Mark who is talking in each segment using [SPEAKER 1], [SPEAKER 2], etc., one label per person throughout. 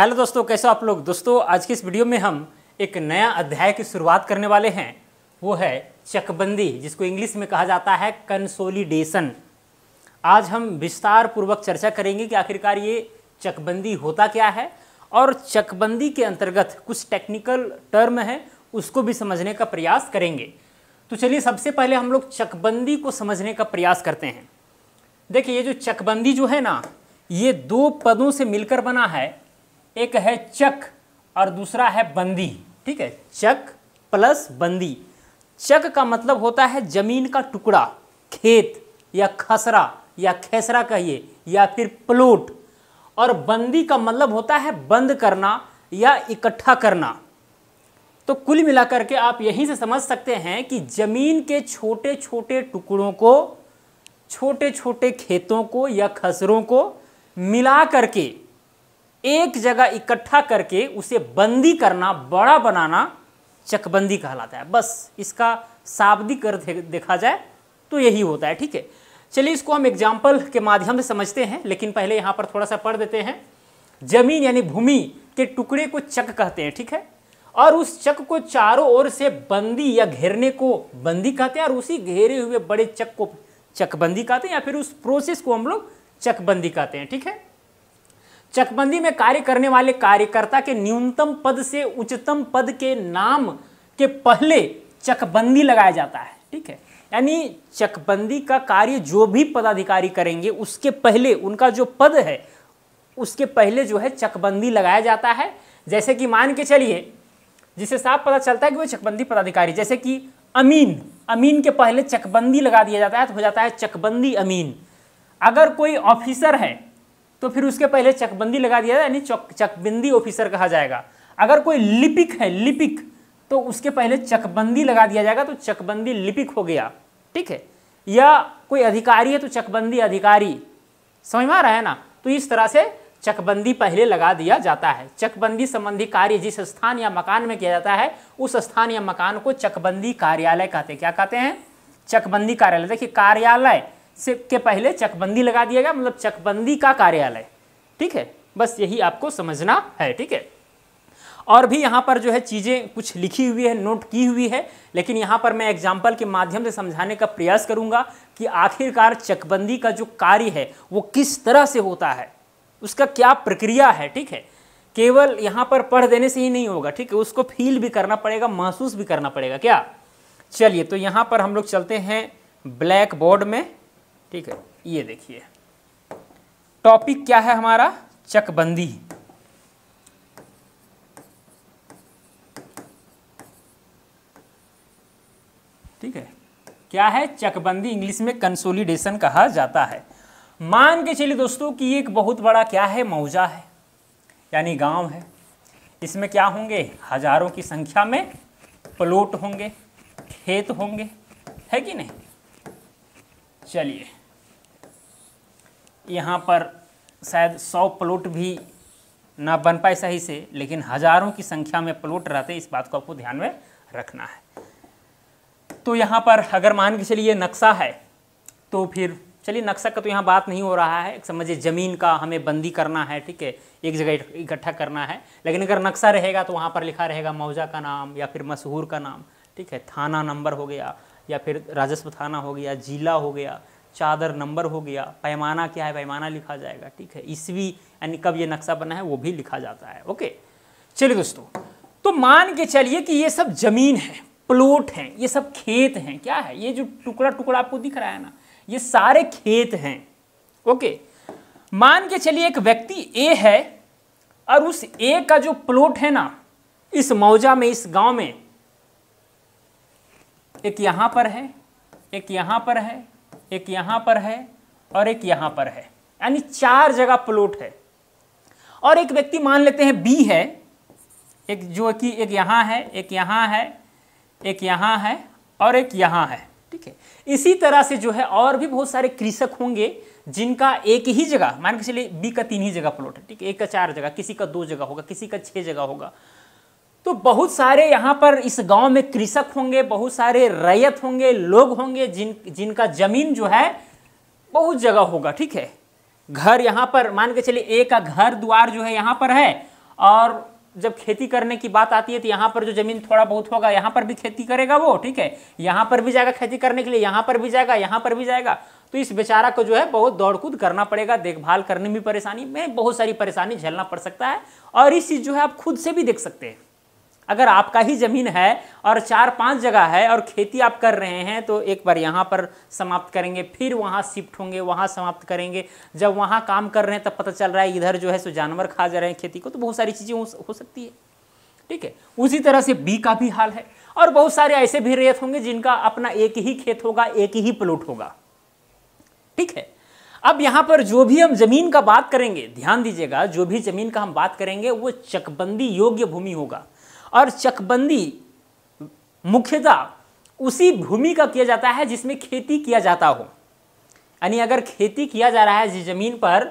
[SPEAKER 1] Hello दोस्तों कैसे आप लोग दोस्तों आज की इस वीडियो में हम एक नया अध्याय की शुरुआत करने वाले हैं वो है चकबंदी जिसको इंग्लिश में कहा जाता है कंसोलिडेशन आज हम विस्तार पूर्वक चर्चा करेंगे कि आखिरकार ये चकबंदी होता क्या है और चकबंदी के अंतर्गत कुछ टेक्निकल टर्म है उसको भी समझने का प्रयास करेंगे तो चलिए सबसे पहले हम लोग चकबंदी को समझने का प्रयास करते हैं देखिए ये जो चकबंदी जो है ना ये दो पदों से मिलकर बना है एक है चक और दूसरा है बंदी ठीक है चक प्लस बंदी चक का मतलब होता है जमीन का टुकड़ा खेत या खसरा या खेसरा कहिए या फिर प्लोट और बंदी का मतलब होता है बंद करना या इकट्ठा करना तो कुल मिलाकर के आप यहीं से समझ सकते हैं कि जमीन के छोटे छोटे टुकड़ों को छोटे छोटे खेतों को या खसरों को मिला करके एक जगह इकट्ठा करके उसे बंदी करना बड़ा बनाना चकबंदी कहलाता है बस इसका शाब्दिक अर्थ देखा जाए तो यही होता है ठीक है चलिए इसको हम एग्जाम्पल के माध्यम से समझते हैं लेकिन पहले यहाँ पर थोड़ा सा पढ़ देते हैं जमीन यानी भूमि के टुकड़े को चक कहते हैं ठीक है और उस चक को चारों ओर से बंदी या घेरने को बंदी कहते हैं और उसी घेरे हुए बड़े चक को चकबंदी कहते हैं या फिर उस प्रोसेस को हम लोग चकबंदी कहते हैं ठीक है चकबंदी में कार्य करने वाले कार्यकर्ता के न्यूनतम पद से उच्चतम पद के नाम के पहले चकबंदी लगाया जाता है ठीक है यानी चकबंदी का कार्य जो भी पदाधिकारी करेंगे उसके पहले उनका जो पद है उसके पहले जो है चकबंदी लगाया जाता है जैसे कि मान के चलिए जिसे साफ पता चलता है कि वो चकबंदी पदाधिकारी जैसे कि अमीन अमीन के पहले चकबंदी लगा दिया जाता है तो हो जाता है चकबंदी अमीन अगर कोई ऑफिसर है तो फिर उसके पहले चकबंदी लगा दिया यानी चकबंदी ऑफिसर कहा जाएगा अगर कोई लिपिक है लिपिक तो उसके पहले चकबंदी लगा दिया जाएगा तो चकबंदी लिपिक हो गया ठीक है या कोई अधिकारी है तो चकबंदी अधिकारी समझ में आ रहा है ना तो इस तरह से चकबंदी पहले लगा दिया जाता है चकबंदी संबंधी कार्य जिस स्थान या मकान में किया जाता है उस स्थान या मकान को चकबंदी कार्यालय कहते हैं क्या कहते हैं चकबंदी कार्यालय देखिए कार्यालय से के पहले चकबंदी लगा दिया गया मतलब चकबंदी का कार्यालय ठीक है बस यही आपको समझना है ठीक है और भी यहाँ पर जो है चीज़ें कुछ लिखी हुई है नोट की हुई है लेकिन यहाँ पर मैं एग्जाम्पल के माध्यम से समझाने का प्रयास करूँगा कि आखिरकार चकबंदी का जो कार्य है वो किस तरह से होता है उसका क्या प्रक्रिया है ठीक है केवल यहाँ पर पढ़ देने से ही नहीं होगा ठीक है उसको फील भी करना पड़ेगा महसूस भी करना पड़ेगा क्या चलिए तो यहाँ पर हम लोग चलते हैं ब्लैक बोर्ड में ठीक है ये देखिए टॉपिक क्या है हमारा चकबंदी ठीक है क्या है चकबंदी इंग्लिश में कंसोलिडेशन कहा जाता है मान के चलिए दोस्तों कि एक बहुत बड़ा क्या है मौजा है यानी गांव है इसमें क्या होंगे हजारों की संख्या में प्लॉट होंगे खेत होंगे है कि नहीं चलिए यहाँ पर शायद सौ प्लॉट भी ना बन पाए सही से लेकिन हज़ारों की संख्या में प्लॉट रहते इस बात को आपको ध्यान में रखना है तो यहाँ पर अगर मान के चलिए नक्शा है तो फिर चलिए नक्शा का तो यहाँ बात नहीं हो रहा है समझिए ज़मीन का हमें बंदी करना है ठीक है एक जगह इकट्ठा करना है लेकिन अगर नक्शा रहेगा तो वहाँ पर लिखा रहेगा मौजा का नाम या फिर मशहूर का नाम ठीक है थाना नंबर हो गया या फिर राजस्व थाना हो गया जिला हो गया चादर नंबर हो गया पैमाना क्या है पैमाना लिखा जाएगा ठीक है ईस्वी यानी कब ये नक्शा बना है वो भी लिखा जाता है ओके चलिए दोस्तों तो मान के चलिए कि ये सब जमीन है प्लॉट हैं ये सब खेत हैं क्या है ये जो टुकड़ा टुकड़ा आपको दिख रहा है ना ये सारे खेत हैं ओके मान के चलिए एक व्यक्ति ए है और उस ए का जो प्लॉट है ना इस मौजा में इस गांव में एक यहां पर है एक यहां पर है एक यहां पर है और एक यहां पर है यानी चार जगह प्लॉट है और एक व्यक्ति मान लेते हैं बी है एक जो कि एक यहां है एक यहां है एक यहां है और एक यहां है ठीक है इसी तरह से जो है और भी बहुत सारे कृषक होंगे जिनका एक ही जगह मान के चलिए बी का तीन ही जगह प्लॉट है ठीक है एक का चार जगह किसी का दो जगह होगा किसी का छह जगह होगा तो बहुत सारे यहाँ पर इस गांव में कृषक होंगे बहुत सारे रैयत होंगे लोग होंगे जिन जिनका जमीन जो है बहुत जगह होगा ठीक है घर यहाँ पर मान के चलिए एक का घर द्वार जो है यहाँ पर है और जब खेती करने की बात आती है तो यहाँ पर जो जमीन थोड़ा बहुत होगा यहाँ पर भी खेती करेगा वो ठीक है यहाँ पर भी जाएगा खेती करने के लिए यहाँ पर भी जाएगा यहाँ पर भी जाएगा तो इस बेचारा को जो है बहुत दौड़ कूद करना पड़ेगा देखभाल करने में परेशानी में बहुत सारी परेशानी झेलना पड़ सकता है और इस चीज़ जो है आप खुद से भी देख सकते हैं अगर आपका ही जमीन है और चार पांच जगह है और खेती आप कर रहे हैं तो एक बार यहाँ पर समाप्त करेंगे फिर वहाँ शिफ्ट होंगे वहाँ समाप्त करेंगे जब वहाँ काम कर रहे हैं तब पता चल रहा है इधर जो है सो जानवर खा जा रहे हैं खेती को तो बहुत सारी चीज़ें हो सकती है ठीक है उसी तरह से बी का भी हाल है और बहुत सारे ऐसे भी रेत होंगे जिनका अपना एक ही खेत होगा एक ही प्लॉट होगा ठीक है अब यहां पर जो भी हम जमीन का बात करेंगे ध्यान दीजिएगा जो भी जमीन का हम बात करेंगे वो चकबंदी योग्य भूमि होगा और चकबंदी मुख्यतः उसी भूमि का किया जाता है जिसमें खेती किया जाता हो यानी अगर खेती किया जा रहा है जिस जमीन पर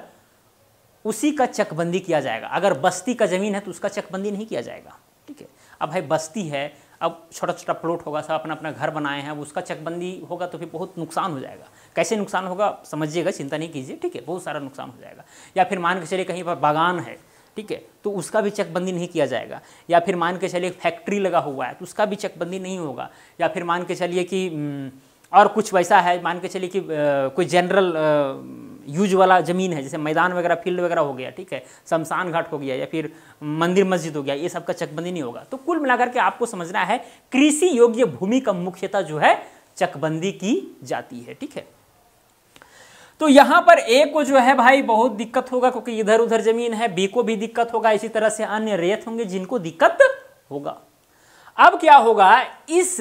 [SPEAKER 1] उसी का चकबंदी किया जाएगा अगर बस्ती का ज़मीन है तो उसका चकबंदी नहीं किया जाएगा ठीक है अब भाई बस्ती है अब छोटा छोटा प्लॉट होगा सब अपना अपना घर बनाए हैं अब उसका चकबंदी होगा तो फिर बहुत नुकसान हो जाएगा कैसे नुकसान होगा समझिएगा चिंता नहीं कीजिए ठीक है बहुत सारा नुकसान हो जाएगा या फिर मान के चलिए कहीं पर बागान है ठीक है तो उसका भी चकबंदी नहीं किया जाएगा या फिर मान के चलिए फैक्ट्री लगा हुआ है तो उसका भी चकबंदी नहीं होगा या फिर मान के चलिए कि हम्म, और कुछ वैसा है मान के चलिए कि कोई जनरल यूज वाला ज़मीन है जैसे मैदान वगैरह फील्ड वगैरह हो गया ठीक है शमशान घाट हो गया या फिर मंदिर मस्जिद हो गया ये सब का चकबंदी नहीं होगा तो कुल मिलाकर के आपको समझना है कृषि योग्य भूमि का मुख्यतः जो है चकबंदी की जाती है ठीक है तो यहां पर ए को जो है भाई बहुत दिक्कत होगा क्योंकि इधर उधर जमीन है बी को भी दिक्कत होगा इसी तरह से अन्य रेत होंगे जिनको दिक्कत होगा अब क्या होगा इस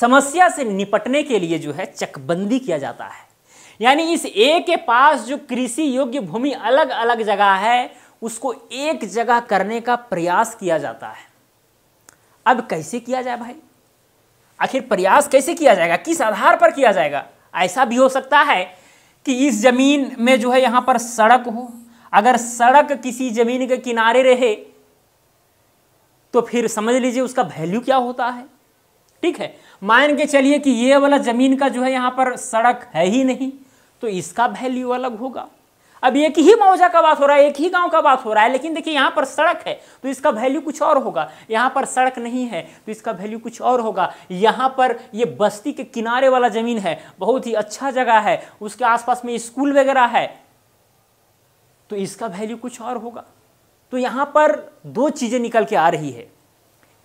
[SPEAKER 1] समस्या से निपटने के लिए जो है चकबंदी किया जाता है यानी इस ए के पास जो कृषि योग्य भूमि अलग अलग जगह है उसको एक जगह करने का प्रयास किया जाता है अब कैसे किया जाए भाई आखिर प्रयास कैसे किया जाएगा किस आधार पर किया जाएगा ऐसा भी हो सकता है कि इस ज़मीन में जो है यहाँ पर सड़क हो अगर सड़क किसी ज़मीन के किनारे रहे तो फिर समझ लीजिए उसका वैल्यू क्या होता है ठीक है मान के चलिए कि ये वाला ज़मीन का जो है यहाँ पर सड़क है ही नहीं तो इसका वैल्यू अलग होगा अब एक ही मौजा का बात हो रहा है एक ही गांव का बात हो रहा है लेकिन देखिए यहां पर सड़क है तो इसका वैल्यू कुछ और होगा यहां पर सड़क नहीं है तो इसका वैल्यू कुछ और होगा यहां पर ये बस्ती के किनारे वाला ज़मीन है बहुत ही अच्छा जगह है उसके आसपास में स्कूल वगैरह है तो इसका वैल्यू कुछ और होगा तो यहां पर दो चीज़ें निकल के आ रही है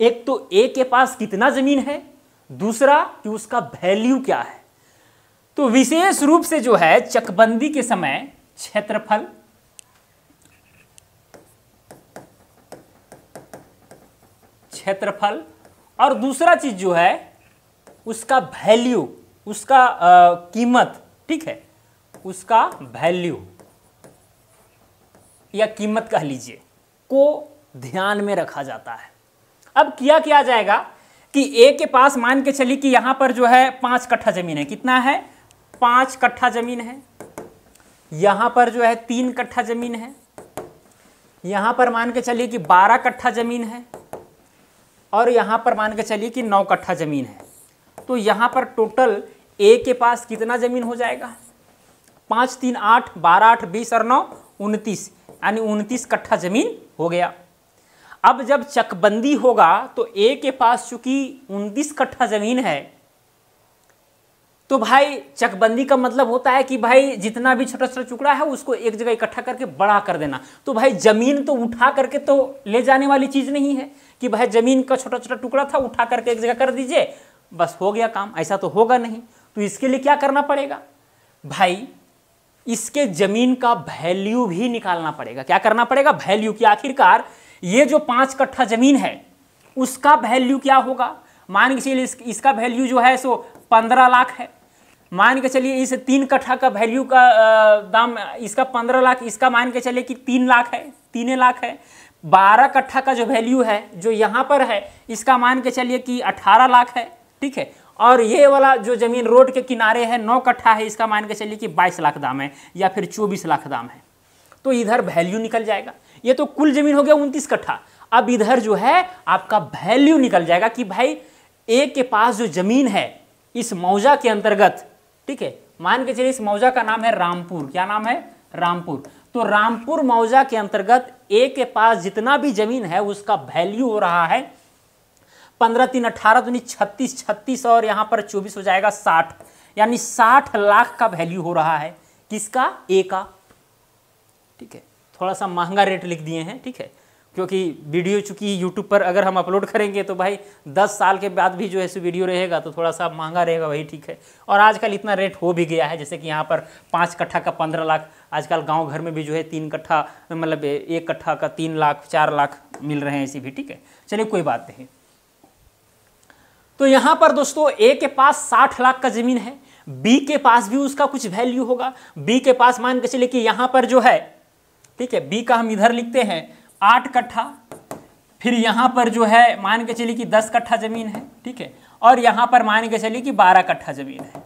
[SPEAKER 1] एक तो ए के पास कितना ज़मीन है दूसरा कि उसका वैल्यू क्या है तो विशेष रूप से जो है चकबंदी के समय क्षेत्रफल क्षेत्रफल और दूसरा चीज जो है उसका वैल्यू उसका आ, कीमत ठीक है उसका वैल्यू या कीमत कह लीजिए को ध्यान में रखा जाता है अब किया क्या जाएगा कि ए के पास मान के चली कि यहां पर जो है पांच कट्ठा जमीन है कितना है पांच कट्ठा जमीन है यहाँ पर जो है तीन कट्ठा ज़मीन है यहाँ पर मान के चलिए कि बारह कट्ठा ज़मीन है और यहाँ पर मान के चलिए कि नौ कट्ठा ज़मीन है तो यहाँ पर टोटल ए के पास कितना ज़मीन हो जाएगा पाँच तीन आठ बारह आठ बीस और नौ उनतीस यानी उनतीस कट्ठा ज़मीन हो गया अब जब चकबंदी होगा तो ए के पास चूंकि उनतीस कट्ठा ज़मीन है तो भाई चकबंदी का मतलब होता है कि भाई जितना भी छोटा छोटा टुकड़ा है उसको एक जगह इकट्ठा करके बड़ा कर देना तो भाई जमीन तो उठा करके तो ले जाने वाली चीज़ नहीं है कि भाई जमीन का छोटा छोटा टुकड़ा था उठा करके एक जगह कर दीजिए बस हो गया काम ऐसा तो होगा नहीं तो इसके लिए क्या करना पड़ेगा भाई इसके जमीन का वैल्यू भी निकालना पड़ेगा क्या करना पड़ेगा वैल्यू की आखिरकार ये जो पाँच कट्ठा जमीन है उसका वैल्यू क्या होगा मान के चलिए इसका वैल्यू जो है सो पंद्रह लाख है मान के चलिए इस तीन कट्ठा का वैल्यू का दाम इसका पंद्रह लाख इसका मान के चलिए कि तीन लाख है तीन लाख है बारह कट्ठा का जो वैल्यू है जो यहाँ पर है इसका मान के चलिए कि अठारह लाख है ठीक है और ये वाला जो ज़मीन रोड के किनारे है नौ कट्ठा है इसका मान के चलिए कि बाईस लाख दाम है या फिर चौबीस लाख दाम है तो इधर वैल्यू निकल जाएगा ये तो कुल ज़मीन हो गया उनतीस कट्ठा अब इधर जो है आपका वैल्यू निकल जाएगा कि भाई ए के पास जो ज़मीन है इस मौजा के अंतर्गत ठीक है मान के चलिए इस मौजा का नाम है रामपुर क्या नाम है रामपुर तो रामपुर मौजा के अंतर्गत ए के पास जितना भी जमीन है उसका वैल्यू हो रहा है पंद्रह तीन अठारह दूनी तो छत्तीस छत्तीस और यहां पर चौबीस हो जाएगा साठ यानी साठ लाख का वैल्यू हो रहा है किसका ए का ठीक है थोड़ा सा महंगा रेट लिख दिए हैं ठीक है क्योंकि वीडियो चूँकि यूट्यूब पर अगर हम अपलोड करेंगे तो भाई दस साल के बाद भी जो है सो वीडियो रहेगा तो थोड़ा सा महंगा रहेगा वही ठीक है और आजकल इतना रेट हो भी गया है जैसे कि यहाँ पर पाँच कट्ठा का पंद्रह लाख आजकल गांव घर में भी जो है तीन कट्ठा मतलब एक कट्ठा का तीन लाख चार लाख मिल रहे हैं ऐसी भी ठीक है चलिए कोई बात नहीं तो यहाँ पर दोस्तों ए के पास साठ लाख का ज़मीन है बी के पास भी उसका कुछ वैल्यू होगा बी के पास मान के चलिए कि यहाँ पर जो है ठीक है बी का हम इधर लिखते हैं आठ कट्ठा फिर यहाँ पर जो है मान के चलिए कि दस कट्ठा ज़मीन है ठीक है और यहाँ पर मान के चलिए कि बारह कट्ठा ज़मीन है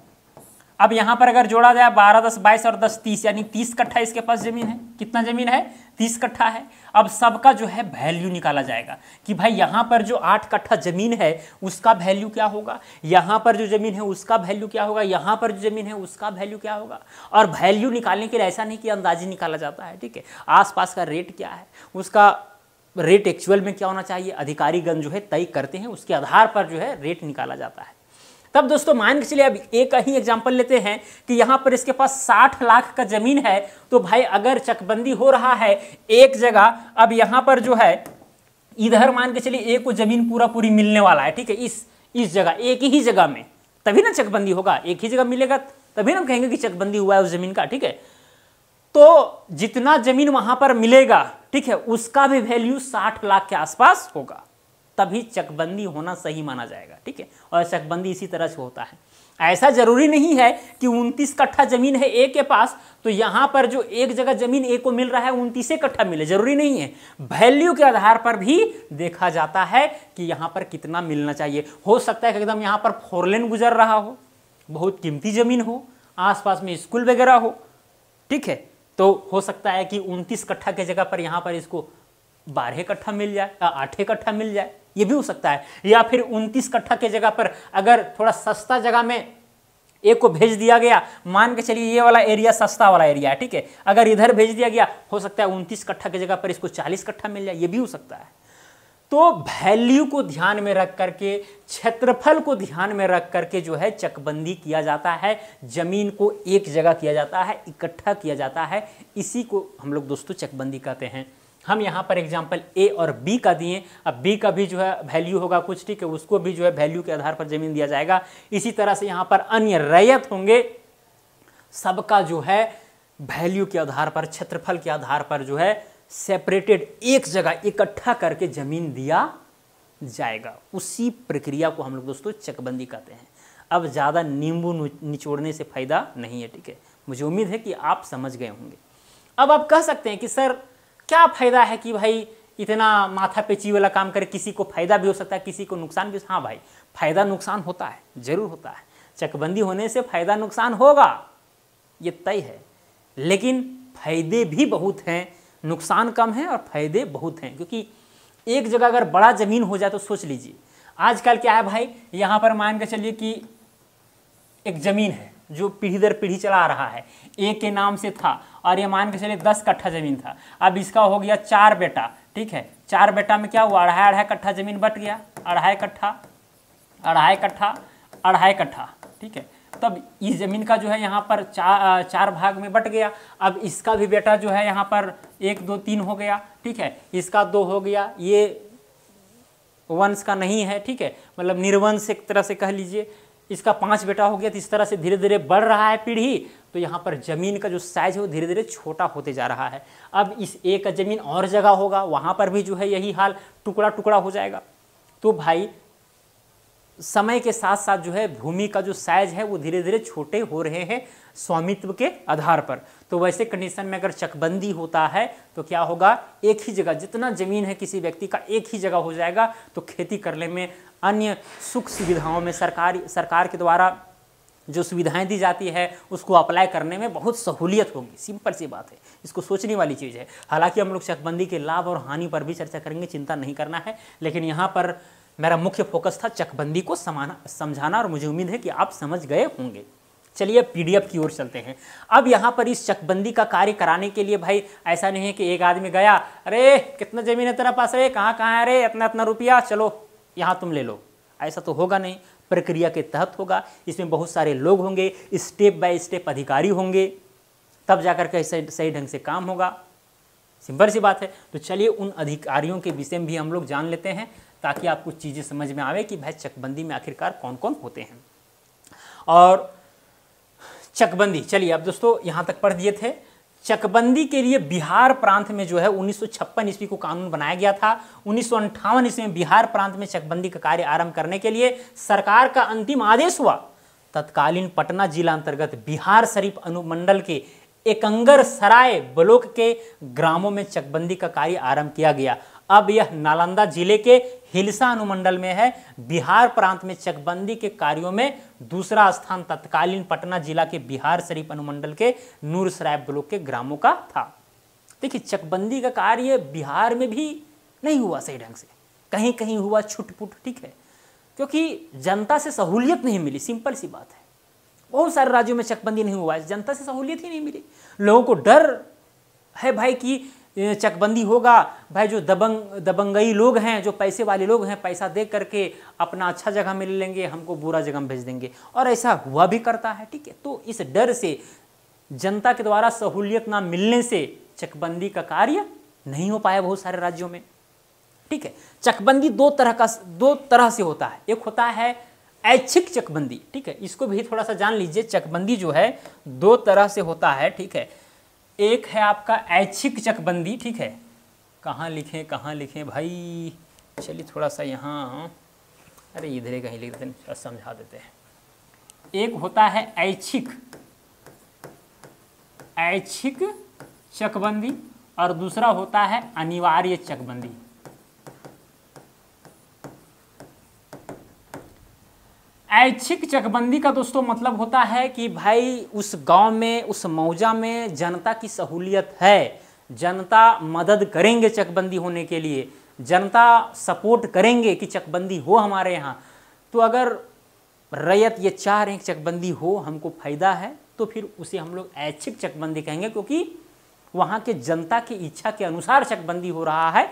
[SPEAKER 1] अब यहाँ पर अगर जोड़ा जाए बारह दस बाईस और दस तीस यानी तीस कट्ठा इसके पास ज़मीन है कितना ज़मीन है तीस कट्ठा है अब सबका जो है वैल्यू निकाला जाएगा कि भाई यहाँ पर जो आठ कट्ठा ज़मीन है उसका वैल्यू क्या होगा यहाँ पर जो ज़मीन है उसका वैल्यू क्या होगा यहाँ पर जो ज़मीन है उसका वैल्यू क्या होगा और वैल्यू निकालने के लिए ऐसा नहीं कि अंदाजी निकाला जाता है ठीक है आसपास का रेट क्या है उसका रेट एक्चुअल में क्या होना चाहिए अधिकारीगण जो है तय करते हैं उसके आधार पर जो है रेट निकाला जाता है तब दोस्तों मान के चलिए अब एक ही एग्जाम्पल लेते हैं कि यहाँ पर इसके पास साठ लाख का जमीन है तो भाई अगर चकबंदी हो रहा है एक जगह अब यहाँ पर जो है इधर मान के चलिए एक को जमीन पूरा पूरी मिलने वाला है ठीक है इस इस जगह एक ही जगह में तभी ना चकबंदी होगा एक ही जगह मिलेगा तभी ना हम कहेंगे कि चकबंदी हुआ है उस जमीन का ठीक है तो जितना जमीन वहां पर मिलेगा ठीक है उसका भी वैल्यू साठ लाख के आसपास होगा तभी चकबंदी होना सही माना जाएगा ठीक है और शकबंदी इसी तरह से होता है ऐसा जरूरी नहीं है कि उनतीस कट्ठा जमीन है ए के पास तो यहाँ पर जो एक जगह जमीन ए को मिल रहा है उनतीस कट्ठा मिले जरूरी नहीं है वैल्यू के आधार पर भी देखा जाता है कि यहाँ पर कितना मिलना चाहिए हो सकता है कि एकदम यहाँ पर फोरलेन गुजर रहा हो बहुत कीमती जमीन हो आसपास में स्कूल वगैरह हो ठीक है तो हो सकता है कि उनतीस कट्ठा के जगह पर यहाँ पर इसको बारह कट्ठा मिल जाए आठे कट्ठा मिल जाए ये भी हो सकता है या फिर उनतीस कट्ठा के जगह पर अगर थोड़ा सस्ता जगह में एक को भेज दिया गया मान के चलिए ये वाला एरिया सस्ता वाला एरिया है ठीक है अगर इधर भेज दिया गया हो सकता है उनतीस कट्ठा की जगह पर इसको चालीस कट्ठा मिल जाए ये भी हो सकता है तो वैल्यू को ध्यान में रख करके क्षेत्रफल को ध्यान में रख करके जो है चकबंदी किया जाता है जमीन को एक जगह किया जाता है इकट्ठा किया जाता है इसी को हम लोग दोस्तों चकबंदी कहते हैं हम यहाँ पर एग्जाम्पल ए और बी का दिए अब बी का भी जो है वैल्यू होगा कुछ ठीक है उसको भी जो है वैल्यू के आधार पर जमीन दिया जाएगा इसी तरह से यहाँ पर अन्य रैयत होंगे सबका जो है वैल्यू के आधार पर क्षेत्रफल के आधार पर जो है सेपरेटेड एक जगह इकट्ठा करके जमीन दिया जाएगा उसी प्रक्रिया को हम लोग दोस्तों चकबंदी कहते हैं अब ज़्यादा नींबू निचोड़ने से फायदा नहीं है ठीक है मुझे उम्मीद है कि आप समझ गए होंगे अब आप कह सकते हैं कि सर क्या फ़ायदा है कि भाई इतना माथा पेची वाला काम करे किसी को फ़ायदा भी हो सकता है किसी को नुकसान भी हाँ भाई फ़ायदा नुकसान होता है ज़रूर होता है चकबंदी होने से फ़ायदा नुकसान होगा ये तय है लेकिन फ़ायदे भी बहुत हैं नुकसान कम है और फ़ायदे बहुत हैं क्योंकि एक जगह अगर बड़ा ज़मीन हो जाए तो सोच लीजिए आजकल क्या है भाई यहाँ पर मान के चलिए कि एक ज़मीन है जो पीढ़ी दर पीढ़ी चला आ रहा है एक के नाम से था और ये मान के चलिए दस कट्ठा जमीन था अब इसका हो गया चार बेटा ठीक है चार बेटा में क्या हुआ अढ़ाई अढ़ाई कट्ठा जमीन बट गया अढ़ाई कट्ठा अढ़ाई कट्ठा अढ़ाई कट्ठा ठीक है तब इस ज़मीन का जो है यहाँ पर चार चार भाग में बट गया अब इसका भी बेटा जो है यहाँ पर एक दो तीन हो गया ठीक है इसका दो हो गया ये वंश का नहीं है ठीक है मतलब निर्वंश एक तरह से कह लीजिए इसका पांच बेटा हो गया तो इस तरह से धीरे धीरे बढ़ रहा है पीढ़ी तो यहाँ पर ज़मीन का जो साइज़ है वो धीरे धीरे छोटा होते जा रहा है अब इस ए का ज़मीन और जगह होगा वहाँ पर भी जो है यही हाल टुकड़ा टुकड़ा हो जाएगा तो भाई समय के साथ साथ जो है भूमि का जो साइज है वो धीरे धीरे छोटे हो रहे हैं स्वामित्व के आधार पर तो वैसे कंडीशन में अगर चकबंदी होता है तो क्या होगा एक ही जगह जितना जमीन है किसी व्यक्ति का एक ही जगह हो जाएगा तो खेती करने में अन्य सुख सुविधाओं में सरकारी सरकार के द्वारा जो सुविधाएं दी जाती है उसको अप्लाई करने में बहुत सहूलियत होगी सिंपल सी बात है इसको सोचने वाली चीज़ है हालांकि हम लोग चकबंदी के लाभ और हानि पर भी चर्चा करेंगे चिंता नहीं करना है लेकिन यहाँ पर मेरा मुख्य फोकस था चकबंदी को समाना समझाना और मुझे उम्मीद है कि आप समझ गए होंगे चलिए पीडीएफ की ओर चलते हैं अब यहाँ पर इस चकबंदी का कार्य कराने के लिए भाई ऐसा नहीं है कि एक आदमी गया अरे कितना जमीन है तेरा पास अरे कहाँ कहाँ है अरे इतना इतना रुपया चलो यहाँ तुम ले लो ऐसा तो होगा नहीं प्रक्रिया के तहत होगा इसमें बहुत सारे लोग होंगे स्टेप बाय स्टेप अधिकारी होंगे तब जाकर के सही ढंग से काम होगा सिंपल सी बात है तो चलिए उन अधिकारियों के विषय में भी हम लोग जान लेते हैं ताकि आपको चीज़ें समझ में आवे कि भाई चकबंदी में आखिरकार कौन कौन होते हैं और चकबंदी चलिए अब दोस्तों यहाँ तक पढ़ दिए थे चकबंदी के लिए बिहार प्रांत में जो है उन्नीस ईस्वी को कानून बनाया गया था उन्नीस ईस्वी में बिहार प्रांत में चकबंदी का कार्य आरंभ करने के लिए सरकार का अंतिम आदेश हुआ तत्कालीन पटना जिला अंतर्गत बिहार शरीफ अनुमंडल के एकंगर सराय ब्लॉक के ग्रामों में चकबंदी का कार्य आरंभ किया गया अब यह नालंदा जिले के हिलसा अनुमंडल में है बिहार प्रांत में चकबंदी के कार्यों में दूसरा स्थान तत्कालीन पटना जिला के बिहार शरीफ अनुमंडल के नूरसराय ब्लॉक के ग्रामों का था देखिए चकबंदी का कार्य बिहार में भी नहीं हुआ सही ढंग से कहीं कहीं हुआ छुटपुट ठीक है क्योंकि जनता से सहूलियत नहीं मिली सिंपल सी बात है बहुत सारे राज्यों में चकबंदी नहीं हुआ है जनता से सहूलियत ही नहीं मिली लोगों को डर है भाई कि चकबंदी होगा भाई जो दबंग दबंगई लोग हैं जो पैसे वाले लोग हैं पैसा दे करके अपना अच्छा जगह में ले लेंगे हमको बुरा जगह में भेज देंगे और ऐसा हुआ भी करता है ठीक है तो इस डर से जनता के द्वारा सहूलियत ना मिलने से चकबंदी का कार्य नहीं हो पाया बहुत सारे राज्यों में ठीक है चकबंदी दो तरह का दो तरह से होता है एक होता है ऐच्छिक चकबंदी ठीक है इसको भी थोड़ा सा जान लीजिए चकबंदी जो है दो तरह से होता है ठीक है एक है आपका ऐच्छिक चकबंदी ठीक है कहाँ लिखें कहाँ लिखें भाई चलिए थोड़ा सा यहाँ हाँ। अरे इधर कहीं लिख देते हैं समझा देते हैं एक होता है ऐच्छिक ऐच्छिक चकबंदी और दूसरा होता है अनिवार्य चकबंदी ऐच्छिक चकबंदी का दोस्तों मतलब होता है कि भाई उस गांव में उस मौजा में जनता की सहूलियत है जनता मदद करेंगे चकबंदी होने के लिए जनता सपोर्ट करेंगे कि चकबंदी हो हमारे यहाँ तो अगर रैयत ये चाह रहे हैं कि चकबंदी हो हमको फ़ायदा है तो फिर उसे हम लोग ऐच्छिक चकबंदी कहेंगे क्योंकि वहाँ के जनता की इच्छा के अनुसार चकबंदी हो रहा है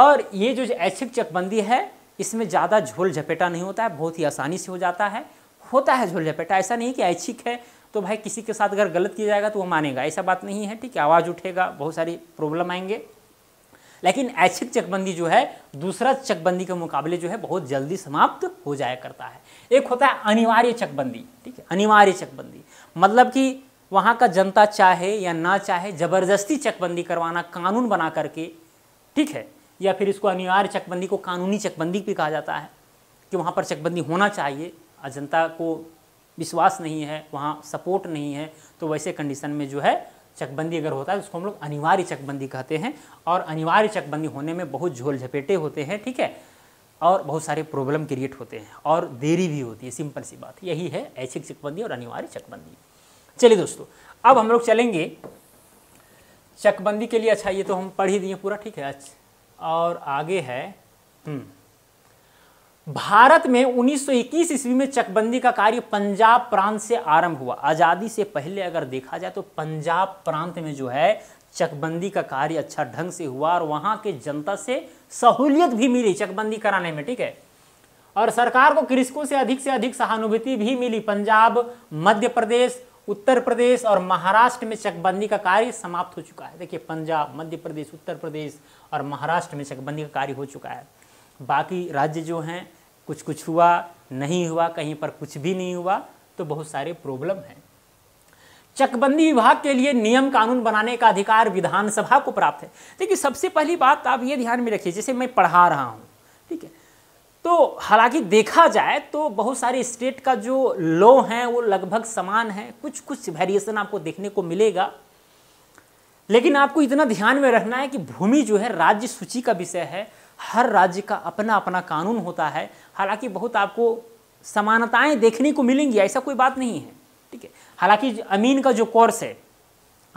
[SPEAKER 1] और ये जो ऐच्छिक चकबंदी है इसमें ज़्यादा झोल झपेटा नहीं होता है बहुत ही आसानी से हो जाता है होता है झोल झपेटा ऐसा नहीं कि ऐच्छिक है तो भाई किसी के साथ अगर गलत किया जाएगा तो वो मानेगा ऐसा बात नहीं है ठीक है आवाज़ उठेगा बहुत सारी प्रॉब्लम आएंगे लेकिन ऐच्छिक चकबंदी जो है दूसरा चकबंदी के मुकाबले जो है बहुत जल्दी समाप्त हो जाया करता है एक होता है अनिवार्य चकबंदी ठीक है अनिवार्य चकबंदी मतलब कि वहाँ का जनता चाहे या ना चाहे ज़बरदस्ती चकबंदी करवाना कानून बना करके ठीक है या फिर इसको अनिवार्य चकबंदी को कानूनी चकबंदी भी कहा जाता है कि वहाँ पर चकबंदी होना चाहिए और जनता को विश्वास नहीं है वहाँ सपोर्ट नहीं है तो वैसे कंडीशन में जो है चकबंदी अगर होता है तो उसको हम लोग अनिवार्य चकबंदी कहते हैं और अनिवार्य चकबंदी होने में बहुत झोल झपेटे होते हैं ठीक है और बहुत सारे प्रॉब्लम क्रिएट होते हैं और देरी भी होती है सिंपल सी बात यही है ऐच्छिक चकबंदी और अनिवार्य चकबंदी चलिए दोस्तों अब हम लोग चलेंगे चकबंदी के लिए अच्छा ये तो हम पढ़ ही दिए पूरा ठीक है अच्छा और आगे है भारत में 1921 ईस्वी में चकबंदी का कार्य पंजाब प्रांत से आरंभ हुआ आज़ादी से पहले अगर देखा जाए तो पंजाब प्रांत में जो है चकबंदी का कार्य अच्छा ढंग से हुआ और वहां के जनता से सहूलियत भी मिली चकबंदी कराने में ठीक है और सरकार को कृषकों से अधिक से अधिक सहानुभूति भी मिली पंजाब मध्य प्रदेश उत्तर प्रदेश और महाराष्ट्र में चकबंदी का कार्य समाप्त हो चुका है देखिए पंजाब मध्य प्रदेश उत्तर प्रदेश और महाराष्ट्र में चकबंदी का कार्य हो चुका है बाकी राज्य जो हैं कुछ कुछ हुआ नहीं हुआ कहीं पर कुछ भी नहीं हुआ तो बहुत सारे प्रॉब्लम हैं चकबंदी विभाग के लिए नियम कानून बनाने का अधिकार विधानसभा को प्राप्त है देखिए सबसे पहली बात आप ये ध्यान में रखिए जैसे मैं पढ़ा रहा हूँ ठीक है तो हालांकि देखा जाए तो बहुत सारे स्टेट का जो लॉ है वो लगभग समान है कुछ कुछ वेरिएशन आपको देखने को मिलेगा लेकिन आपको इतना ध्यान में रखना है कि भूमि जो है राज्य सूची का विषय है हर राज्य का अपना अपना कानून होता है हालांकि बहुत आपको समानताएं देखने को मिलेंगी ऐसा कोई बात नहीं है ठीक है हालांकि अमीन का जो कोर्स है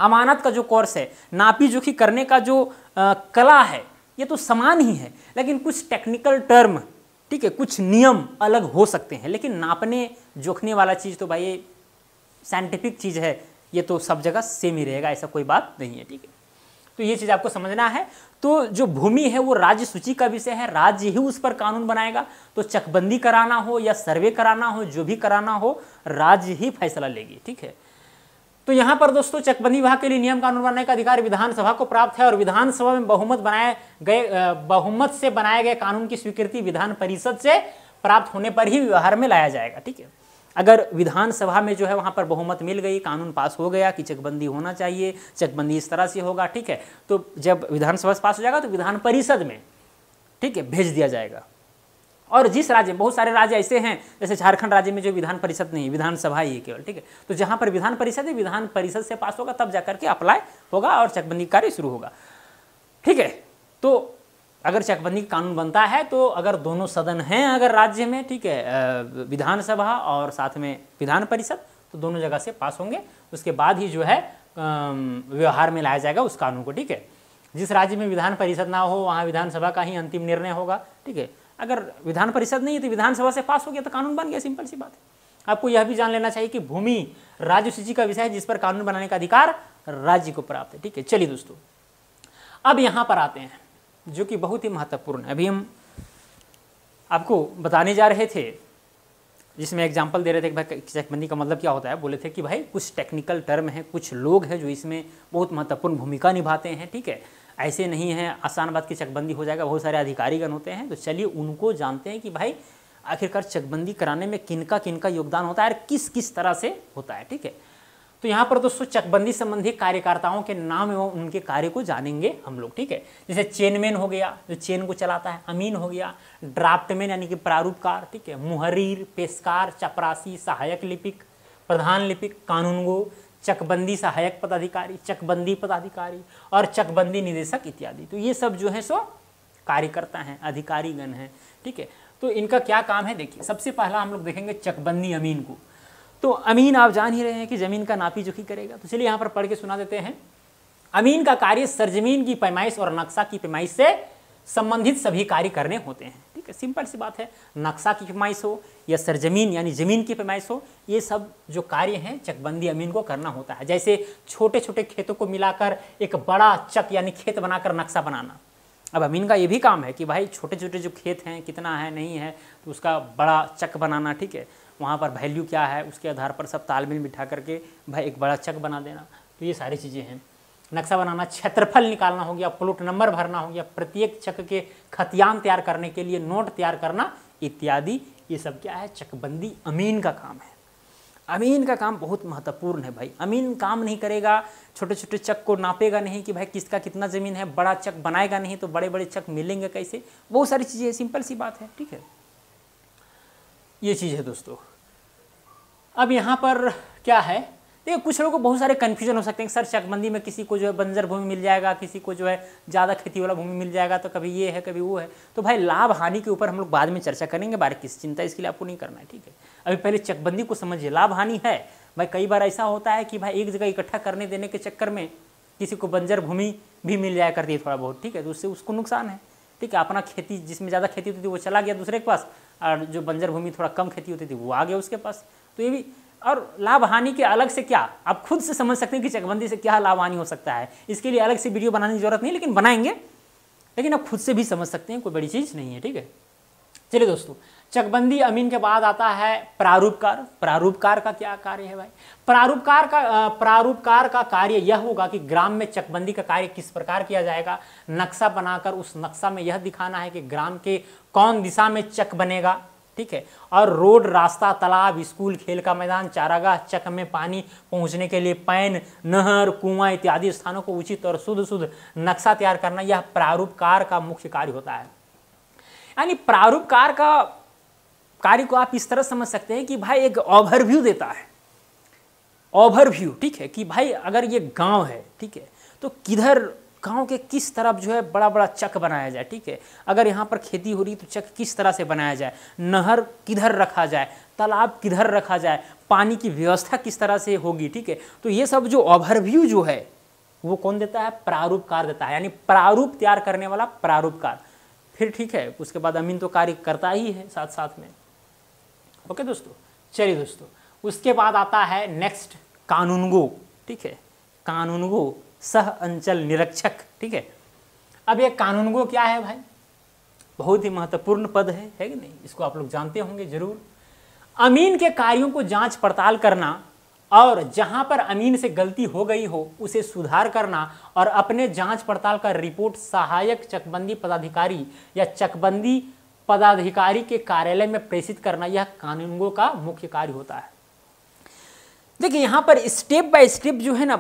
[SPEAKER 1] अमानत का जो कोर्स है नापी जोखी करने का जो आ, कला है ये तो समान ही है लेकिन कुछ टेक्निकल टर्म ठीक है कुछ नियम अलग हो सकते हैं लेकिन नापने जोखने वाला चीज़ तो भाई ये साइंटिफिक चीज़ है ये तो सब जगह सेम ही रहेगा ऐसा कोई बात नहीं है ठीक है तो ये चीज़ आपको समझना है तो जो भूमि है वो राज्य सूची का विषय है राज्य ही उस पर कानून बनाएगा तो चकबंदी कराना हो या सर्वे कराना हो जो भी कराना हो राज्य ही फैसला लेगी ठीक है तो यहाँ पर दोस्तों चकबंदी विभाग के लिए नियम कानून बनाने का अधिकार विधानसभा को प्राप्त है और विधानसभा में बहुमत बनाए गए बहुमत से बनाए गए कानून की स्वीकृति विधान परिषद से प्राप्त होने पर ही व्यवहार में लाया जाएगा ठीक है अगर विधानसभा में जो है वहाँ पर बहुमत मिल गई कानून पास हो गया कि चकबंदी होना चाहिए चकबंदी इस तरह से होगा ठीक है तो जब विधानसभा पास हो जाएगा तो विधान परिषद में ठीक है भेज दिया जाएगा और जिस राज्य बहुत सारे राज्य ऐसे हैं जैसे झारखंड राज्य में जो विधान परिषद नहीं विधानसभा ही केवल ठीक है तो जहाँ पर विधान परिषद है विधान परिषद से पास होगा तब जाकर के अप्लाई होगा और चकबंदी कार्य शुरू होगा ठीक है तो अगर चकबंदी कानून बनता है तो अगर दोनों सदन हैं अगर राज्य में ठीक है विधानसभा और साथ में विधान परिषद तो दोनों जगह से पास होंगे उसके बाद ही जो है व्यवहार में लाया जाएगा उस कानून को ठीक है जिस राज्य में विधान परिषद ना हो वहाँ विधानसभा का ही अंतिम निर्णय होगा ठीक है अगर विधान परिषद नहीं है तो विधानसभा से पास हो गया तो कानून बन गया सिंपल सी बात है आपको यह भी जान लेना चाहिए कि भूमि राज्य सूची का विषय है जिस पर कानून बनाने का अधिकार राज्य को प्राप्त है ठीक है चलिए दोस्तों अब यहां पर आते हैं जो कि बहुत ही महत्वपूर्ण है अभी हम आपको बताने जा रहे थे जिसमें एग्जाम्पल दे रहे थे कि भाई चकबंदी का मतलब क्या होता है बोले थे कि भाई कुछ टेक्निकल टर्म है कुछ लोग हैं जो इसमें बहुत महत्वपूर्ण भूमिका निभाते हैं ठीक है ऐसे नहीं है आसान बात की चकबंदी हो जाएगा बहुत सारे अधिकारीगण होते हैं तो चलिए उनको जानते हैं कि भाई आखिरकार चकबंदी कराने में किनका किनका योगदान होता है और किस किस तरह से होता है ठीक है तो यहाँ पर दोस्तों चकबंदी संबंधी कार्यकर्ताओं के नाम एवं उनके कार्य को जानेंगे हम लोग ठीक है जैसे चेनमैन हो गया जो चेन को चलाता है अमीन हो गया ड्राफ्टमैन यानी कि प्रारूपकार ठीक है मुहरीर पेशकार चपरासी सहायक लिपिक प्रधान लिपिक कानूनगो चकबंदी सहायक पदाधिकारी चकबंदी पदाधिकारी और चकबंदी निदेशक इत्यादि तो ये सब जो है सो कार्यकर्ता हैं अधिकारीगण हैं ठीक है तो इनका क्या काम है देखिए सबसे पहला हम लोग देखेंगे चकबंदी अमीन को तो अमीन आप जान ही रहे हैं कि जमीन का नापी जोखी करेगा तो चलिए यहाँ पर पढ़ के सुना देते हैं अमीन का कार्य सरजमीन की पैमाइश और नक्शा की पैमाइश से संबंधित सभी कार्य करने होते हैं ठीक है सिंपल सी बात है नक्शा की पैमाइश हो या सरजमीन यानी ज़मीन की पैमाइश हो ये सब जो कार्य हैं चकबंदी अमीन को करना होता है जैसे छोटे छोटे खेतों को मिलाकर एक बड़ा चक यानी खेत बनाकर नक्शा बनाना अब अमीन का ये भी काम है कि भाई छोटे छोटे जो खेत हैं कितना है नहीं है तो उसका बड़ा चक बनाना ठीक है वहाँ पर वैल्यू क्या है उसके आधार पर सब तालमेल बिठा करके भाई एक बड़ा चक बना देना तो ये सारी चीज़ें हैं नक्शा बनाना क्षेत्रफल निकालना हो गया प्लॉट नंबर भरना हो गया प्रत्येक चक के खतियान तैयार करने के लिए नोट तैयार करना इत्यादि ये सब क्या है चकबंदी अमीन का काम है अमीन का काम बहुत महत्वपूर्ण है भाई अमीन काम नहीं करेगा छोटे छोटे चक को नापेगा नहीं कि भाई किसका कितना ज़मीन है बड़ा चक बनाएगा नहीं तो बड़े बड़े चक मिलेंगे कैसे बहुत सारी चीज़ें सिंपल सी बात है ठीक है ये चीज़ है दोस्तों अब यहाँ पर क्या है देखिए कुछ लोगों को बहुत सारे कन्फ्यूजन हो सकते हैं सर चकबंदी में किसी को जो है बंजर भूमि मिल जाएगा किसी को जो है ज़्यादा खेती वाला भूमि मिल जाएगा तो कभी ये है कभी वो है तो भाई लाभ हानि के ऊपर हम लोग बाद में चर्चा करेंगे किस चिंता इसके लिए आपको नहीं करना है ठीक है अभी पहले चकबंदी को समझिए लाभ हानि है भाई कई बार ऐसा होता है कि भाई एक जगह इकट्ठा करने देने के चक्कर में किसी को बंजर भूमि भी मिल जाया करती है थोड़ा बहुत ठीक है तो उससे उसको नुकसान है ठीक है अपना खेती जिसमें ज़्यादा खेती होती थी वो चला गया दूसरे के पास और जो बंजर भूमि थोड़ा कम खेती होती थी वो आ गया उसके पास तो ये भी और लाभ हानि के अलग से क्या आप खुद से समझ सकते हैं कि चकबंदी से क्या लाभ हानि हो सकता है इसके लिए अलग से वीडियो बनाने की जरूरत नहीं लेकिन बनाएंगे लेकिन आप खुद से भी समझ सकते हैं कोई बड़ी चीज़ नहीं है ठीक है चलिए दोस्तों चकबंदी अमीन के बाद आता है प्रारूपकार प्रारूपकार का क्या कार्य है भाई प्रारूपकार का प्रारूपकार का कार्य यह होगा कि ग्राम में चकबंदी का कार्य किस प्रकार किया जाएगा नक्शा बनाकर उस नक्शा में यह दिखाना है कि ग्राम के कौन दिशा में चक बनेगा ठीक है और रोड रास्ता तालाब स्कूल खेल का मैदान चारागाह चक में पानी पहुंचने के लिए पैन नहर कुआं इत्यादि स्थानों को उचित और शुद्ध शुद्ध नक्शा तैयार करना यह प्रारूपकार का मुख्य कार्य होता है यानी प्रारूपकार का कार्य को आप इस तरह समझ सकते हैं कि भाई एक ओवरव्यू देता है ओवरव्यू ठीक है कि भाई अगर ये गांव है ठीक है तो किधर गांव के किस तरफ जो है बड़ा बड़ा चक बनाया जाए ठीक है अगर यहाँ पर खेती हो रही तो चक किस तरह से बनाया जाए नहर किधर रखा जाए तालाब किधर रखा जाए पानी की व्यवस्था किस तरह से होगी ठीक है तो ये सब जो ओवरव्यू जो है वो कौन देता है प्रारूपकार देता है यानी प्रारूप तैयार करने वाला प्रारूपकार फिर ठीक है उसके बाद अमीन तो कार्य करता ही है साथ साथ में ओके दोस्तों चलिए दोस्तों उसके बाद आता है नेक्स्ट कानूनगो ठीक है कानूनगो सह अंचल निरीक्षक ठीक है अब ये कानूनगो क्या है भाई बहुत ही महत्वपूर्ण पद है है कि नहीं इसको आप लोग जानते होंगे जरूर अमीन के कार्यों को जांच पड़ताल करना और जहां पर अमीन से गलती हो गई हो उसे सुधार करना और अपने जांच पड़ताल का रिपोर्ट सहायक चकबंदी पदाधिकारी या चकबंदी पदाधिकारी के कार्यालय में प्रेषित करना यह कानूनगो का मुख्य कार्य होता है देखिए यहाँ पर स्टेप बाय स्टेप जो है ना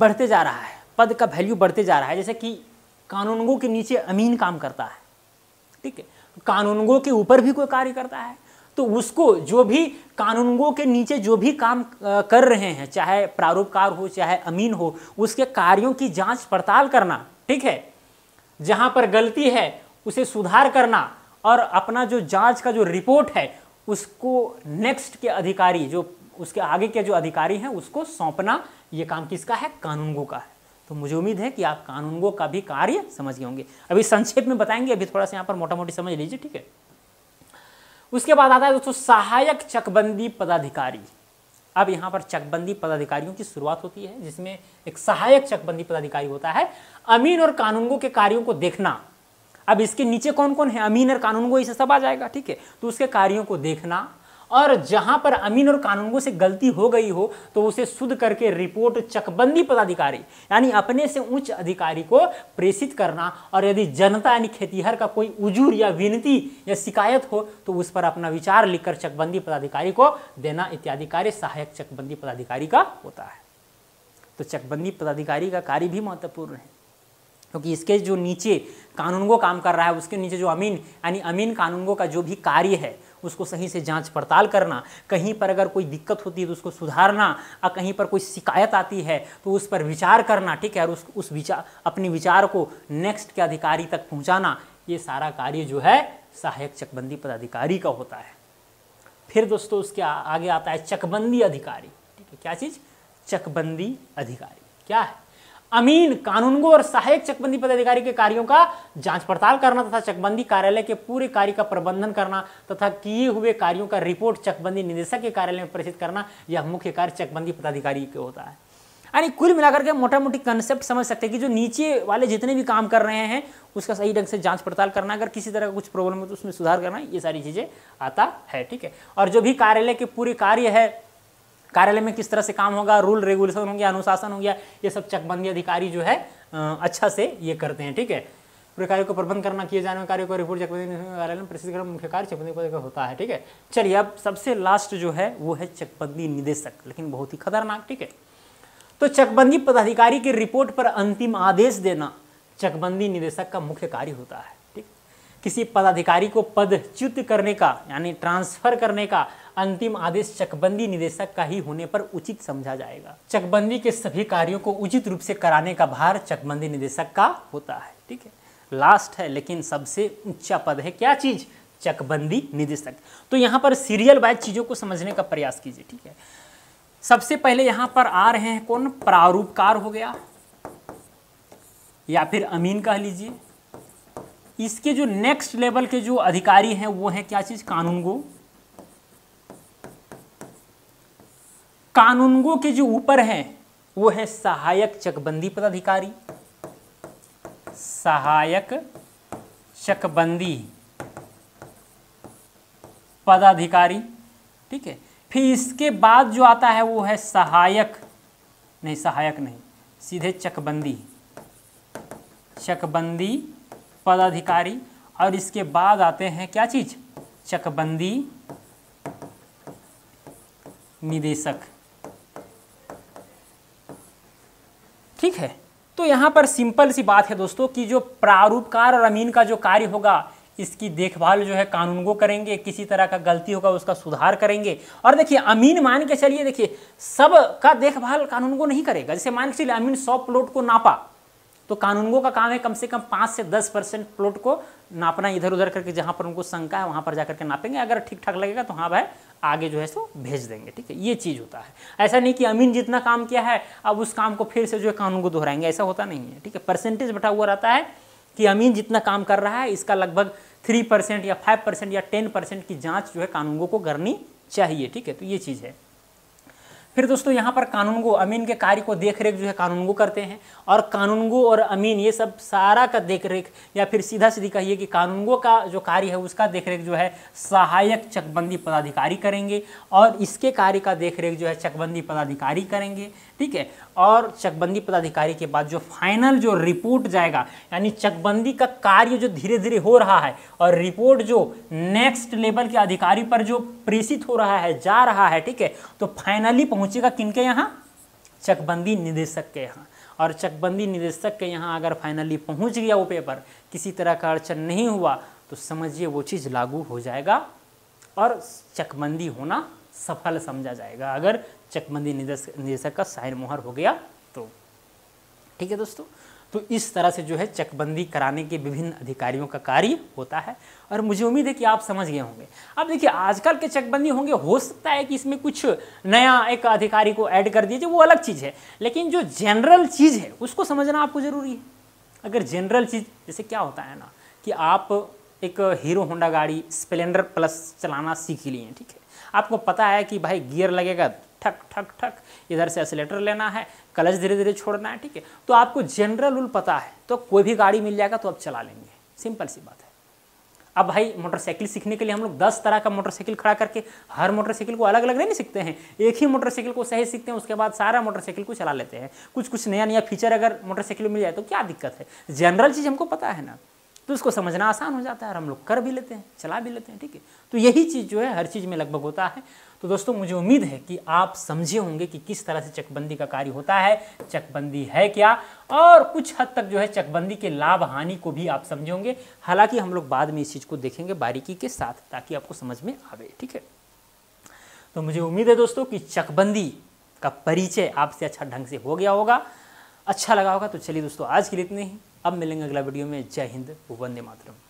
[SPEAKER 1] बढ़ते जा रहा है पद का वैल्यू बढ़ते जा रहा है जैसे कि कानूनगो के नीचे अमीन काम करता है ठीक है कानूनगो के ऊपर भी कोई कार्य करता है तो उसको जो भी कानूनगो के नीचे जो भी काम कर रहे हैं चाहे प्रारूपकार हो चाहे अमीन हो उसके कार्यों की जांच पड़ताल करना ठीक है जहां पर गलती है उसे सुधार करना और अपना जो जांच का जो रिपोर्ट है उसको नेक्स्ट के अधिकारी जो उसके आगे के जो अधिकारी हैं उसको सौंपना ये काम किसका है कानूनगो का है तो मुझे उम्मीद है कि आप कानूनगो का भी कार्य समझ गए होंगे अभी संक्षेप में बताएंगे अभी थोड़ा सा यहाँ पर मोटा मोटी समझ लीजिए ठीक है उसके बाद आता है दोस्तों सहायक चकबंदी पदाधिकारी अब यहाँ पर चकबंदी पदाधिकारियों की शुरुआत होती है जिसमें एक सहायक चकबंदी पदाधिकारी होता है अमीन और कानूनगो के कार्यों को देखना अब इसके नीचे कौन कौन है अमीन और कानूनगो इसे सब आ जाएगा ठीक है तो उसके कार्यों को देखना और जहां पर अमीन और कानूनों से गलती हो गई हो तो उसे शुद्ध करके रिपोर्ट चकबंदी पदाधिकारी यानी अपने से उच्च अधिकारी को प्रेषित करना और यदि जनता यानी खेतीहर का कोई उजूर या विनती या शिकायत हो तो उस पर अपना विचार लिखकर चकबंदी पदाधिकारी को देना इत्यादि कार्य सहायक चकबंदी पदाधिकारी का होता है तो चकबंदी पदाधिकारी का कार्य भी महत्वपूर्ण है क्योंकि तो इसके जो नीचे कानूनगो काम कर रहा है उसके नीचे जो अमीन यानी अमीन कानूनगो का जो भी कार्य है उसको सही से जांच पड़ताल करना कहीं पर अगर कोई दिक्कत होती है तो उसको सुधारना और कहीं पर कोई शिकायत आती है तो उस पर विचार करना ठीक है और उस उस विचार अपने विचार को नेक्स्ट के अधिकारी तक पहुँचाना ये सारा कार्य जो है सहायक चकबंदी पदाधिकारी का होता है फिर दोस्तों उसके आगे आता है चकबंदी अधिकारी ठीक है क्या चीज़ चकबंदी अधिकारी क्या है अमीन कानूनगो और सहायक चकबंदी पदाधिकारी के कार्यों का जांच पड़ताल करना तथा चकबंदी कार्यालय के पूरे कार्य का प्रबंधन करना तथा किए हुए कार्यों का रिपोर्ट चकबंदी निदेशक के कार्यालय में प्रेषित करना यह मुख्य कार्य चकबंदी पदाधिकारी के होता है यानी कुल मिलाकर के मोटा मोटी कंसेप्ट समझ सकते हैं कि जो नीचे वाले जितने भी काम कर रहे हैं उसका सही ढंग से जांच पड़ताल करना अगर किसी तरह का कुछ प्रॉब्लम हो तो उसमें सुधार करना ये सारी चीज़ें आता है ठीक है और जो भी कार्यालय के पूरे कार्य है कार्यालय में किस तरह से काम होगा रूल रेगुलेशन हो गया अनुशासन हो गया ये सब चकबंदी अधिकारी जो है अच्छा से ये करते हैं ठीक है पूरे कार्यों को प्रबंध करना किए जाने कार्यों को रिपोर्ट चकबंदी कार्यालय में प्रसिद्धीकरण मुख्य कार्य चकबंदी पद का होता है ठीक है चलिए अब सबसे लास्ट जो है वो है चकबंदी निदेशक लेकिन बहुत ही खतरनाक ठीक है तो चकबंदी पदाधिकारी की रिपोर्ट पर अंतिम आदेश देना चकबंदी निदेशक का मुख्य कार्य होता है किसी पदाधिकारी को पदच्युत करने का यानी ट्रांसफर करने का अंतिम आदेश चकबंदी निदेशक का ही होने पर उचित समझा जाएगा चकबंदी के सभी कार्यों को उचित रूप से कराने का भार चकबंदी निदेशक का होता है ठीक है लास्ट है लेकिन सबसे ऊंचा पद है क्या चीज़ चकबंदी निदेशक तो यहाँ पर सीरियल वाइज चीज़ों को समझने का प्रयास कीजिए ठीक है सबसे पहले यहाँ पर आ रहे हैं कौन प्रारूपकार हो गया या फिर अमीन कह लीजिए इसके जो नेक्स्ट लेवल के जो अधिकारी हैं वो है क्या चीज़ कानूनगो कानूनगो के जो ऊपर हैं वो है सहायक चकबंदी पदाधिकारी सहायक चकबंदी पदाधिकारी ठीक है फिर इसके बाद जो आता है वो है सहायक नहीं सहायक नहीं सीधे चकबंदी चकबंदी पदाधिकारी और इसके बाद आते हैं क्या चीज चकबंदी निदेशक ठीक है तो यहां पर सिंपल सी बात है दोस्तों कि जो प्रारूपकार और अमीन का जो कार्य होगा इसकी देखभाल जो है कानून को करेंगे किसी तरह का गलती होगा उसका सुधार करेंगे और देखिए अमीन मान के चलिए देखिए सब का देखभाल कानून को नहीं करेगा जैसे मान के चलिए अमीन सौ प्लॉट को नापा तो कानूनगो का काम है कम से कम पाँच से दस परसेंट प्लॉट को नापना इधर उधर करके जहाँ पर उनको शंका है वहाँ पर जा करके नापेंगे अगर ठीक ठाक लगेगा तो हाँ भाई आगे जो है सो भेज देंगे ठीक है ये चीज़ होता है ऐसा नहीं कि अमीन जितना काम किया है अब उस काम को फिर से जो है कानून को दोहराएंगे ऐसा होता नहीं है ठीक है परसेंटेज बटा हुआ रहता है कि अमीन जितना काम कर रहा है इसका लगभग थ्री परसेंट या फाइव परसेंट या टेन परसेंट की जाँच जो है कानूनों को करनी चाहिए ठीक है तो ये चीज़ है फिर दोस्तों यहाँ पर कानूनगो अमीन के कार्य को देख रेख जो है कानूनगो करते हैं और कानूनगो और अमीन ये सब सारा का देख रेख या फिर सीधा सीधी कहिए कि कानूनगो का जो कार्य है उसका देख रेख जो है सहायक चकबंदी पदाधिकारी करेंगे और इसके कार्य का देख रेख जो है चकबंदी पदाधिकारी करेंगे ठीक है और चकबंदी पदाधिकारी के बाद जो फाइनल जो रिपोर्ट जाएगा यानी चकबंदी का कार्य जो धीरे धीरे हो रहा है और रिपोर्ट जो नेक्स्ट लेवल के अधिकारी पर जो प्रेषित हो रहा है जा रहा है ठीक है तो फाइनली पहुंचेगा किन के यहाँ चकबंदी निदेशक के यहाँ और चकबंदी निदेशक के यहाँ अगर फाइनली पहुँच गया वो पेपर किसी तरह का अड़चन नहीं हुआ तो समझिए वो चीज़ लागू हो जाएगा और चकबंदी होना सफल समझा जाएगा अगर चकबंदी निदेशक का साइन मोहर हो गया तो ठीक है दोस्तों तो इस तरह से जो है चकबंदी कराने के विभिन्न अधिकारियों का कार्य होता है और मुझे उम्मीद है कि आप समझ गए होंगे अब देखिए आजकल के चकबंदी होंगे हो सकता है कि इसमें कुछ नया एक अधिकारी को ऐड कर दीजिए वो अलग चीज़ है लेकिन जो जनरल चीज़ है उसको समझना आपको ज़रूरी है अगर जनरल चीज़ जैसे क्या होता है ना कि आप एक हीरो होंडा गाड़ी स्प्लेंडर प्लस चलाना सीख लिए ठीक है आपको पता है कि भाई गियर लगेगा ठक ठक ठक इधर से एसिलेटर लेना है क्लच धीरे धीरे छोड़ना है ठीक है तो आपको जनरल रूल पता है तो कोई भी गाड़ी मिल जाएगा तो आप चला लेंगे सिंपल सी बात है अब भाई मोटरसाइकिल सीखने के लिए हम लोग दस तरह का मोटरसाइकिल खड़ा करके हर मोटरसाइकिल को अलग अलग नहीं सीखते हैं एक ही मोटरसाइकिल को सही सीखते हैं उसके बाद सारा मोटरसाइकिल को चला लेते हैं कुछ कुछ नया नया फीचर अगर मोटरसाइकिल में मिल जाए तो क्या दिक्कत है जनरल चीज़ हमको पता है ना तो उसको समझना आसान हो जाता है और हम लोग कर भी लेते हैं चला भी लेते हैं ठीक है तो यही चीज़ जो है हर चीज़ में लगभग होता है तो दोस्तों मुझे उम्मीद है कि आप समझे होंगे कि किस तरह से चकबंदी का कार्य होता है चकबंदी है क्या और कुछ हद तक जो है चकबंदी के लाभ हानि को भी आप समझेंगे हालांकि हम लोग बाद में इस चीज़ को देखेंगे बारीकी के साथ ताकि आपको समझ में आवे ठीक है तो मुझे उम्मीद है दोस्तों कि चकबंदी का परिचय आपसे अच्छा ढंग से हो गया होगा अच्छा लगा होगा तो चलिए दोस्तों आज के लिए इतने ही अब मिलेंगे अगला वीडियो में जय हिंद वंदे मातरम